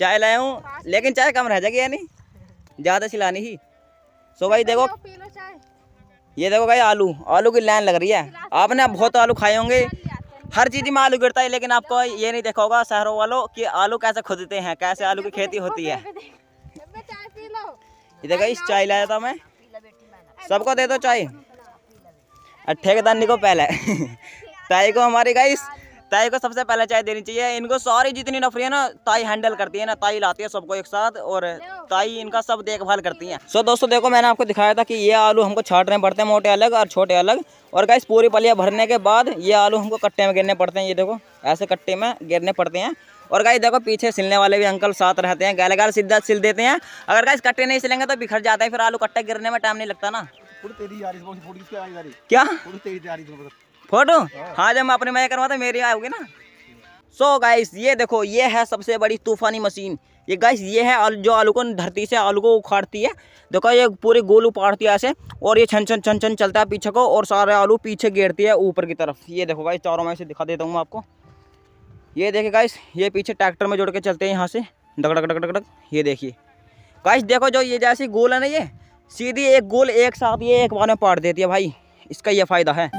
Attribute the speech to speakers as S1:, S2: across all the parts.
S1: चाय लाया हूँ लेकिन चाय कम रह जाएगी यानी ज़्यादा सिलानी ही सो भाई देखो ये देखो भाई आलू आलू की लाइन लग रही है आपने बहुत आलू खाए होंगे हर चीज़ में आलू गिरता है लेकिन आपको ये नहीं देखा होगा शहरों वालों कि आलू कैसे खोदते हैं कैसे आलू की खेती होती है ये
S2: देखो इस चाय लाया था
S1: मैं सबको दे दो चाय ठेकेदार को पहले चाय को हमारी गाइस ताई को सबसे पहले चाय देनी चाहिए इनको सारी जितनी नफरी है ना ताई हैंडल करती है ना ताई लाती है सबको एक साथ और ताई इनका सब देखभाल करती है सो दोस्तों देखो मैंने आपको दिखाया था कि ये आलू हमको छाटने पड़ते हैं मोटे अलग और छोटे अलग और गाइस पूरी पलिया भरने के बाद ये आलू हमको कट्टे में गिरने पड़ते हैं ये देखो ऐसे कट्टे में गिरने पड़ते हैं और गाइस देखो पीछे सिलने वाले भी अंकल साथ रहते हैं गैल गाल सीधा सिल देते हैं अगर गाइस कट्टे नहीं सिलेंगे तो बिखर जाता है फिर आलू कट्टे गिरने में टाइम नहीं लगता ना क्या फोटो हाँ जब मैं अपने मैं करवा था मेरी आओगे ना सो so गाइस ये देखो ये है सबसे बड़ी तूफानी मशीन ये गाइस ये है जो आलू को धरती से आलू को उखाड़ती है देखो ये पूरे गोल उपाड़ती है ऐसे और ये छन छन छन छन चलता है पीछे को और सारे आलू पीछे गिरती है ऊपर की तरफ ये देखो गाइस चारों में से दिखा देता हूँ आपको ये देखिए गाइस ये पीछे ट्रैक्टर में जोड़ के चलते हैं यहाँ से डक डक डक ये देखिए गाइस देखो जो ये जैसी गोल है ना ये सीधी एक गोल एक साथ ये एक बार में पाट देती है भाई इसका ये फ़ायदा है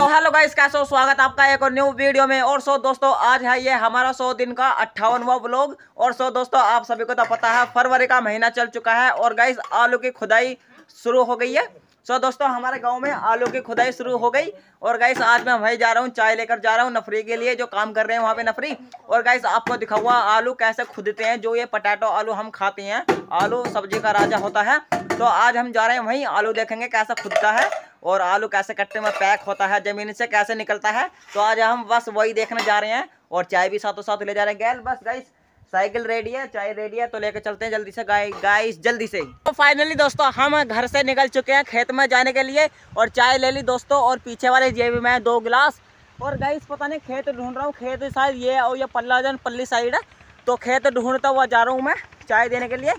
S1: तो हेलो गाइस कैसे हो स्वागत आपका एक और न्यू वीडियो में और सो दोस्तों आज है ये हमारा सौ दिन का अट्ठावनवा ब्लॉग और सो दोस्तों आप सभी को तो पता है फरवरी का महीना चल चुका है और गाइस आलू की खुदाई शुरू हो गई है सो दोस्तों हमारे गांव में आलू की खुदाई शुरू हो गई और गाइस आज मैं वहीं जा रहा हूँ चाय लेकर जा रहा हूँ नफरी के लिए जो काम कर रहे हैं वहाँ पे नफरी और गाइस आपको दिखाऊंगा आलू कैसे खुदते हैं जो ये पटाटो आलू हम खाते हैं आलू सब्जी का राजा होता है तो आज हम जा रहे हैं वहीं आलू देखेंगे कैसा खुदता है और आलू कैसे कट्टे में पैक होता है ज़मीन से कैसे निकलता है तो आज हम बस वही देखने जा रहे हैं और चाय भी साथों साथ ले जा रहे हैं गैल बस गाइस साइकिल रेडी है चाय रेडी है तो लेकर चलते हैं जल्दी से गाय गाइस जल्दी से तो फाइनली दोस्तों हम घर से निकल चुके हैं खेत में जाने के लिए और चाय ले ली दोस्तों और पीछे वाले ये भी मैं दो गिलास और गाइस पता नहीं खेत ढूंढ रहा हूँ खेत शायद ये और ये पल्ला जन पल्ली साइड है तो खेत ढूंढता हुआ जा रहा हूँ मैं चाय देने के लिए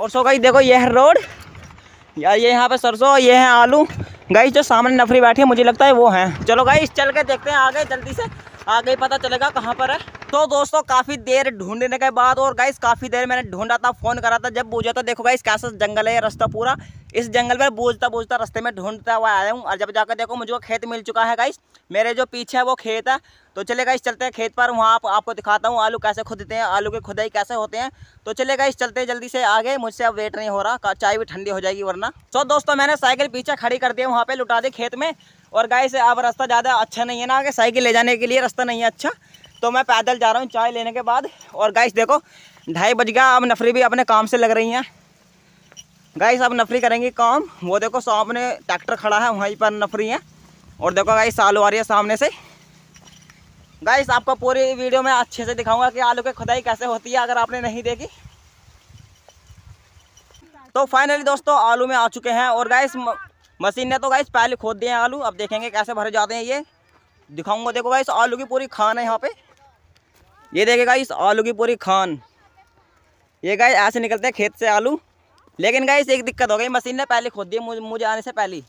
S1: और सो गई देखो ये है रोड यार ये यहाँ पे सरसों ये है आलू गाइस जो सामने नफरी बैठी है मुझे लगता है वो हैं चलो गाइस चल के देखते हैं आगे जल्दी से आगे पता चलेगा कहाँ पर है तो दोस्तों काफ़ी देर ढूंढने के बाद और गाइस काफ़ी देर मैंने ढूंढा था फ़ोन करा था जब बूझा तो देखो गाइस कैसा जंगल है रास्ता पूरा इस जंगल में बूझता बूझता रास्ते में ढूंढता हुआ आया हूँ और जब जाकर देखो मुझे खेत मिल चुका है गाइस मेरे जो पीछे है वो खेत है तो चले गाइस चलते हैं खेत पर वहाँ आप, आपको दिखाता हूँ आलू कैसे खुदते हैं आलू की खुदाई कैसे होते हैं तो चले गाइस चलते हैं जल्दी से आगे मुझसे अब वेट नहीं हो रहा चाय भी ठंडी हो जाएगी वरना तो दोस्तों मैंने साइकिल पीछे खड़ी कर दी वहाँ पर लुटा दी खेत में और गाइस अब रास्ता ज़्यादा अच्छा नहीं है ना आगे साइकिल ले जाने के लिए रास्ता नहीं है अच्छा तो मैं पैदल जा रहा हूँ चाय लेने के बाद और गाइस देखो ढाई बज गया अब नफरी भी अपने काम से लग रही हैं गाइस अब नफरी करेंगी काम वो देखो सामने ट्रैक्टर खड़ा है वहीं पर नफरी है और देखो गाइस आलू आ रही है सामने से गाइस आपको पूरी वीडियो में अच्छे से दिखाऊंगा कि आलू की खुदाई कैसे होती है अगर आपने नहीं देखी तो फाइनली दोस्तों आलू में आ चुके हैं और गाइस मशीन ने तो गाइस पहले खोद दिए आलू अब देखेंगे कैसे भरे जाते हैं ये दिखाऊंगा देखो गाइस आलू की पूरी खान है यहाँ पे ये देखेगा इस आलू की पूरी खान ये गाइस ऐसे निकलते हैं खेत से आलू लेकिन गाइस एक दिक्कत हो गई मशीन ने पहले खोद दी मुझे आने से पहले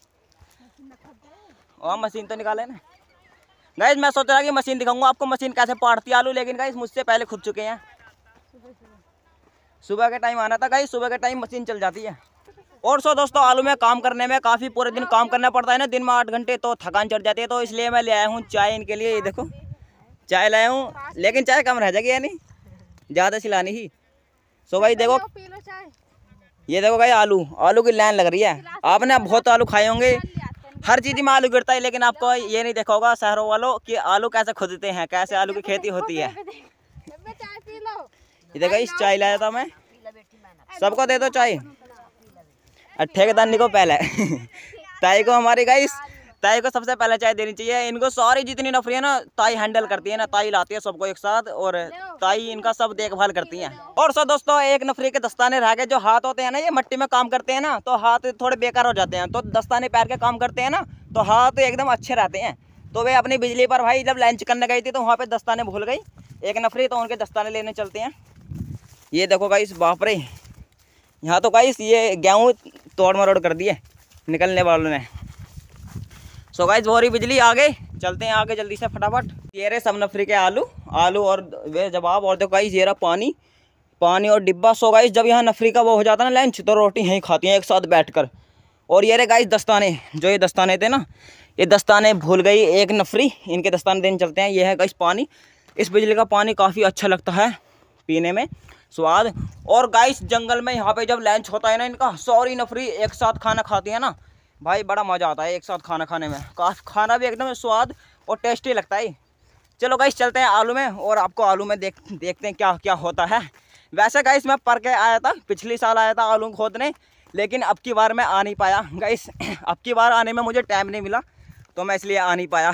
S1: और मशीन तो निकाले ना गाइस मैं सोच रहा कि मशीन दिखाऊंगा आपको मशीन कैसे पाटती आलू लेकिन गाइस मुझसे पहले खुद चुके हैं सुबह के टाइम आना था गाइस सुबह के टाइम मशीन चल जाती है और सो दोस्तों आलू में काम करने में काफ़ी पूरे दिन काम करना पड़ता है ना दिन में आठ घंटे तो थकान चढ़ जाती है तो इसलिए मैं ले आया हूँ चाय इनके लिए ये देखो चाय लाया हूँ लेकिन चाय कम रह जाएगी यानी ज़्यादा सिलानी ही सो भाई देखो ये देखो भाई आलू आलू की लाइन लग रही है तो आपने आप बहुत आलू खाए होंगे तो हर चीज़ में आलू गिरता है लेकिन आपको ये नहीं देखा होगा शहरों वालों कि आलू कैसे खोदते हैं कैसे आलू की खेती होती है ये देखो इस चाय लाया था मैं सबको दे दो चाय ठेकेदार को पहले ताई को हमारी गाइस ताई को सबसे पहले चाय देनी चाहिए इनको सारी जितनी नफरी है ना ताई हैंडल करती है ना ताई लाती है सबको एक साथ और ताई इनका सब देखभाल करती है और सर दोस्तों एक नफरी के दस्ताने रह गए जो हाथ होते हैं ना ये मट्टी में काम करते हैं ना तो हाथ थोड़े बेकार हो जाते हैं तो दस्ताने पैर के काम करते हैं ना तो हाथ एकदम अच्छे रहते हैं तो वे अपनी बिजली पर भाई जब लंच करने गई थी तो वहाँ पर दस्ताने भूल गई एक नफरी तो उनके दस्ताने लेने चलते हैं ये देखो भाई बाप रे यहाँ तो भाई ये गेहूँ तोड़ मरोड़ कर दिए निकलने वालों ने सो गाइज बोरी बिजली आगे चलते हैं आगे जल्दी से फटाफट ये रहे सब नफरी के आलू आलू और वे जवाब और देखो गाइज ये रहा पानी पानी और डिब्बा सो गाइज जब यहाँ नफरी का वो हो जाता ना लंच तो रोटी यहीं खाती हैं एक साथ बैठ कर और ये रहे गाइज दस्ताने जो ये दस्ताने थे ना ये दस्ताने भूल गई एक नफरी इनके दस्ताने देने चलते हैं ये है गाइज पानी इस बिजली का पानी काफ़ी अच्छा लगता है पीने में स्वाद और गाइस जंगल में यहाँ पे जब लंच होता है ना इनका सॉरी नफरी एक साथ खाना खाती है ना भाई बड़ा मज़ा आता है एक साथ खाना खाने में खाना भी एकदम स्वाद और टेस्टी लगता है चलो गाइस चलते हैं आलू में और आपको आलू में देख देखते हैं क्या क्या होता है वैसे गाइस मैं पर के आया था पिछली साल आया था आलू खोदने लेकिन अब की बार मैं आ नहीं पाया गाइस अब की बार आने में मुझे टाइम नहीं मिला तो मैं इसलिए आ नहीं पाया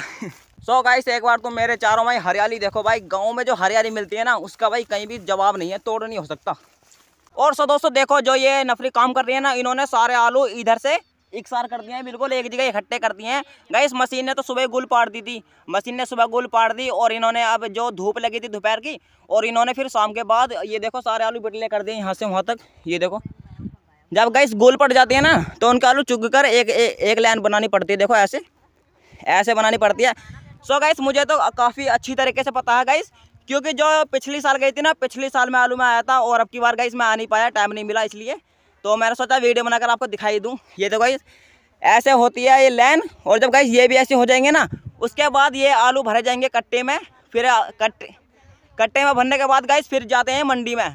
S1: सो गाइस एक बार तो मेरे चारों भाई हरियाली देखो भाई गाँव में जो हरियाली मिलती है ना उसका भाई कहीं भी जवाब नहीं है तोड़ नहीं हो सकता और सो दोस्तों देखो जो ये नफरी काम कर रही है ना इन्होंने सारे आलू इधर से एक सार कर दिए हैं बिल्कुल एक जगह इकट्ठे कर दिए हैं गई इस मशीन ने तो सुबह गुल पाड़ दी थी मशीन ने सुबह गुल पाड़ दी और इन्होंने अब जो धूप लगी थी दोपहर की और इन्होंने फिर शाम के बाद ये देखो सारे आलू बिटले कर दिए यहाँ से वहाँ तक ये देखो जब गई गुल पड़ जाती है ना तो उनका आलू चुग कर एक ए, एक लाइन बनानी पड़ती है देखो ऐसे ऐसे बनानी पड़ती है सो गई मुझे तो काफ़ी अच्छी तरीके से पता है गाइस क्योंकि जो पिछली साल गई थी ना पिछले साल में आलू में आया था और अब की बार गई मैं आ नहीं पाया टाइम नहीं मिला इसलिए तो मैंने सोचा वीडियो बनाकर आपको दिखाई दूँ ये तो गाइस ऐसे होती है ये लाइन और जब गाइस ये भी ऐसे हो जाएंगे ना उसके बाद ये आलू भरे जाएंगे कट्टे में फिर कट्टे कट्टे में भरने के बाद गाइस फिर जाते हैं मंडी में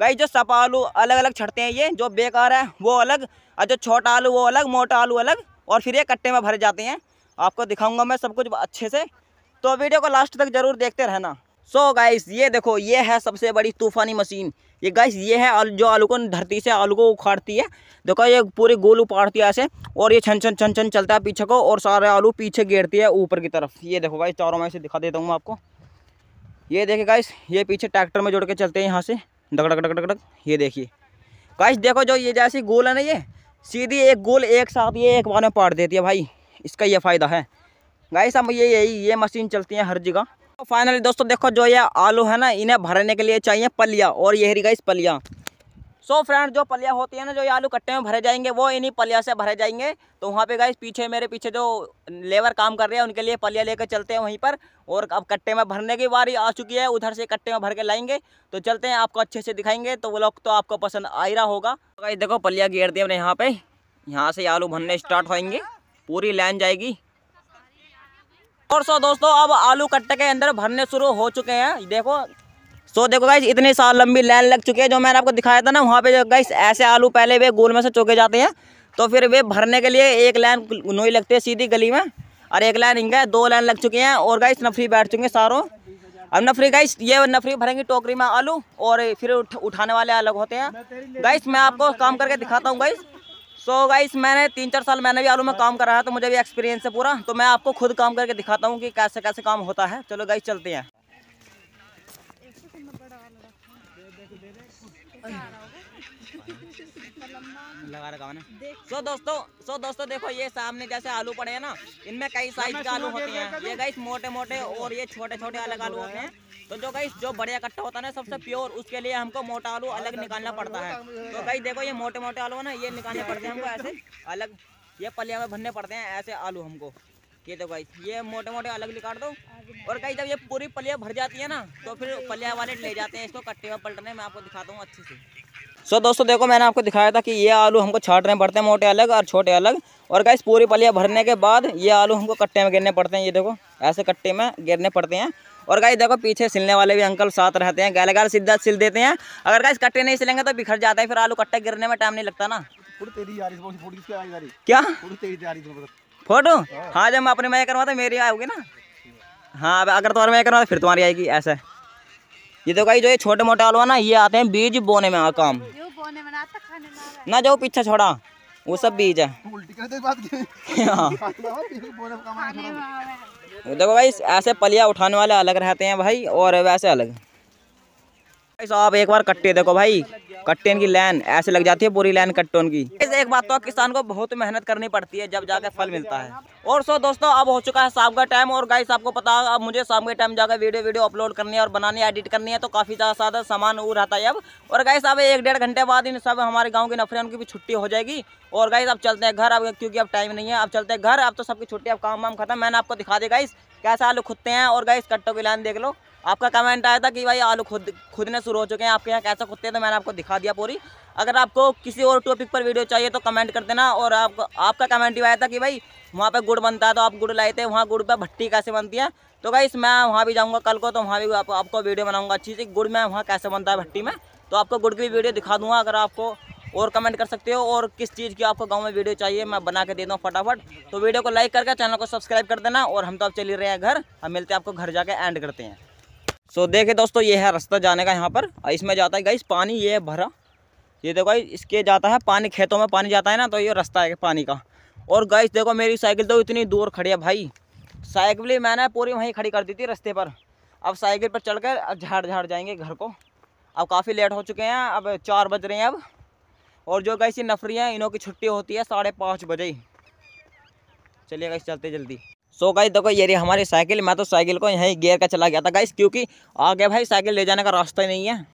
S1: गाइस जो सपा आलू अलग अलग छटते हैं ये जो बेकार है वो अलग और जो छोटा आलू वो अलग मोटा आलू अलग और फिर ये कट्टे में भरे जाते हैं आपको दिखाऊंगा मैं सब कुछ अच्छे से तो वीडियो को लास्ट तक ज़रूर देखते रहना सो so गाइस ये देखो ये है सबसे बड़ी तूफ़ानी मशीन ये गैस ये है जो आलू को धरती से आलू को उखाड़ती है देखो ये पूरे गोल उपाड़ती है ऐसे और ये छन छन छन छन चलता है पीछे को और सारे आलू पीछे गेरती है ऊपर की तरफ ये देखो गाइस चारों में से दिखा देता हूँ आपको ये देखिए गाइस ये पीछे ट्रैक्टर में जोड़ के चलते हैं यहाँ से डक डक डक ये देखिए गाइस देखो जो ये जैसी गोल है ना ये सीधी एक गोल एक साथ ये एक बार में पाट देती है भाई इसका ये फ़ायदा है गाइस हम ये यही ये मशीन चलती है हर जगह फाइनली तो दोस्तों देखो जो ये आलू है ना इन्हें भरने के लिए चाहिए पलिया और ये हरी इस पलिया सो so फ्रेंड जो पलिया होती है ना जो ये आलू कट्टे में भरे जाएंगे वो इन्हीं पलिया से भरे जाएंगे तो वहाँ पे गाइस पीछे मेरे पीछे जो लेबर काम कर रहे हैं उनके लिए पलिया लेकर चलते हैं वहीं पर और अब कट्टे में भरने की बारी आ चुकी है उधर से कट्टे में भर के लाएंगे तो चलते हैं आपको अच्छे से दिखाएंगे तो वो लोग तो आपको पसंद आ ही रहा होगा तो गाइस देखो पलिया गेर दिया हमने यहाँ पे यहाँ से आलू भरने स्टार्ट होएंगे पूरी लाइन जाएगी और सो दोस्तों अब आलू कट्टे के अंदर भरने शुरू हो चुके हैं देखो सो देखो गाइस इतनी साल लंबी लाइन लग चुकी है जो मैंने आपको दिखाया था ना वहाँ पे गाइस ऐसे आलू पहले वे गोल में से चौके जाते हैं तो फिर वे भरने के लिए एक लाइन नोई लगती है सीधी गली में और एक लाइन इनका दो लाइन लग चुकी हैं और गाइस नफरी बैठ चुके हैं सारों अब नफरी गाइस ये नफरी भरेंगी टोकरी में आलू और फिर उठाने वाले अलग होते हैं गाइस मैं आपको काम करके दिखाता हूँ गाइस सो so गाइस मैंने तीन चार साल मैंने भी आलू में काम करा है तो मुझे भी एक्सपीरियंस है पूरा तो मैं आपको खुद काम करके दिखाता हूँ कि कैसे कैसे काम होता है चलो गाइस चलते हैं लगा रखा मैंने सो दोस्तों सो दोस्तों देखो ये सामने जैसे आलू पड़े हैं ना इनमें कई साइज के आलू होते हैं ये गाइस मोटे मोटे और ये छोटे छोटे अलग आलू होते हैं तो जो गई जो बढ़िया इकट्ठा होता है ना सबसे प्योर उसके लिए हमको मोटा आलू अलग निकालना पड़ता है तो गई देखो ये मोटे मोटे आलू है ना ये निकालने पड़ते हैं हमको ऐसे अलग ये पलिया में भरने पड़ते हैं ऐसे आलू हमको ये देखो गई ये मोटे मोटे अलग निकाल दो और कहीं जब ये पूरी पलिया भर जाती है ना तो फिर पलिया वाले ले जाते हैं इसको कट्टे में पलटने मैं आपको दिखाता हूँ अच्छे से सो so, दोस्तों देखो मैंने आपको दिखाया था कि ये आलू हमको छाटने पड़ते हैं मोटे अलग और छोटे अलग और गाइस पूरी पलिया भरने के बाद ये आलू हमको कट्टे में गिरने पड़ते हैं ये देखो ऐसे कट्टे में गिरने पड़ते हैं और गाइस देखो पीछे सिलने वाले भी अंकल साथ रहते हैं गाले गाल सीधा सिल देते हैं अगर गाइस कट्टे नहीं सिलेंगे तो बिखर जाते हैं फिर आलू कट्टे गिरने में टाइम नहीं लगता ना क्या फोटो हाँ।, हाँ जब मैं अपने मैं तो मेरी आओगी ना हाँ अगर तुम्हारे मैं करवा तो फिर तुम्हारी आएगी ऐसा ये देखो गाई जो ये छोटे मोटे आलू है ना ये आते हैं बीज बोने में काम ना जो पीछे छोड़ा वो सब बीज है हाँ। देखो भाई ऐसे पलिया उठाने वाले अलग रहते हैं भाई और वैसे अलग साहब एक बार कट्टे देखो भाई कट्टे की लाइन ऐसे लग जाती है पूरी लाइन कट्टों की एक बात तो किसान को बहुत मेहनत करनी पड़ती है जब जाकर फल मिलता है और सो दोस्तों अब हो चुका है शाम का टाइम और गाइस आपको पता है अब मुझे शाम के टाइम जाकर वीडियो वीडियो अपलोड करनी है और बनानी है एडिट करनी है तो काफ़ी ज़्यादा सादा सामान वो रहता है अब और गाइस अब एक डेढ़ घंटे बाद इन सब हमारे गाँव के नफरे उनकी भी छुट्टी हो जाएगी और गाइस अब चलते हैं घर अब क्योंकि अब टाइम नहीं है अब चलते हैं घर अब तो सबकी छुट्टी अब काम वाम खत्म मैंने आपको दिखा दिया गाइस कैसा आलू खुदते हैं और गाइस कट्टों की लाइन देख लो आपका कमेंट आया था कि भाई आलू खुद खुदने शुरू हो चुके हैं आपके यहाँ कैसे खुदते हैं तो मैंने आपको दिखा दिया पूरी अगर आपको किसी और टॉपिक पर वीडियो चाहिए तो कमेंट कर देना और आप आपका कमेंट भी आया था कि भाई वहाँ पर गुड़ बनता है तो आप गुड़ लाए थे वहाँ गुड़ पर भट्टी कैसे बनती है तो भाई मैं वहाँ भी जाऊँगा कल को तो वहाँ भी आपको वीडियो बनाऊँगा अच्छी सी गुड़ में वहाँ कैसे बनता है भट्टी में तो आपको गुड़ की वीडियो दिखा दूँगा अगर आपको और कमेंट कर सकते हो और किस चीज़ की आपको गांव में वीडियो चाहिए मैं बना के दे दूँ फटाफट तो वीडियो को लाइक करके चैनल को सब्सक्राइब कर देना और हम तो अब चली रहे हैं घर हम मिलते हैं आपको घर जाके एंड करते हैं सो देखे दोस्तों ये है रास्ता जाने का यहाँ पर इसमें जाता है गाइस पानी ये है भरा ये देखो गाइस इसके जाता है पानी खेतों में पानी जाता है ना तो ये रास्ता है पानी का और गाइस देखो मेरी साइकिल तो इतनी दूर खड़ी है भाई साइकिल मैंने पूरी वहीं खड़ी कर दी थी रास्ते पर अब साइकिल पर चढ़ कर झाड़ झाड़ जाएंगे घर को अब काफ़ी लेट हो चुके हैं अब चार बज रहे हैं अब और जो गाइस ये नफरी हैं इन्हों की छुट्टी होती है साढ़े पाँच बजे चलिए गाइस चलते जल्दी सो गाइस देखो ये रही हमारी साइकिल मैं तो साइकिल को यहीं गेयर का चला गया था गाइस क्योंकि आगे भाई साइकिल ले जाने का रास्ता ही नहीं है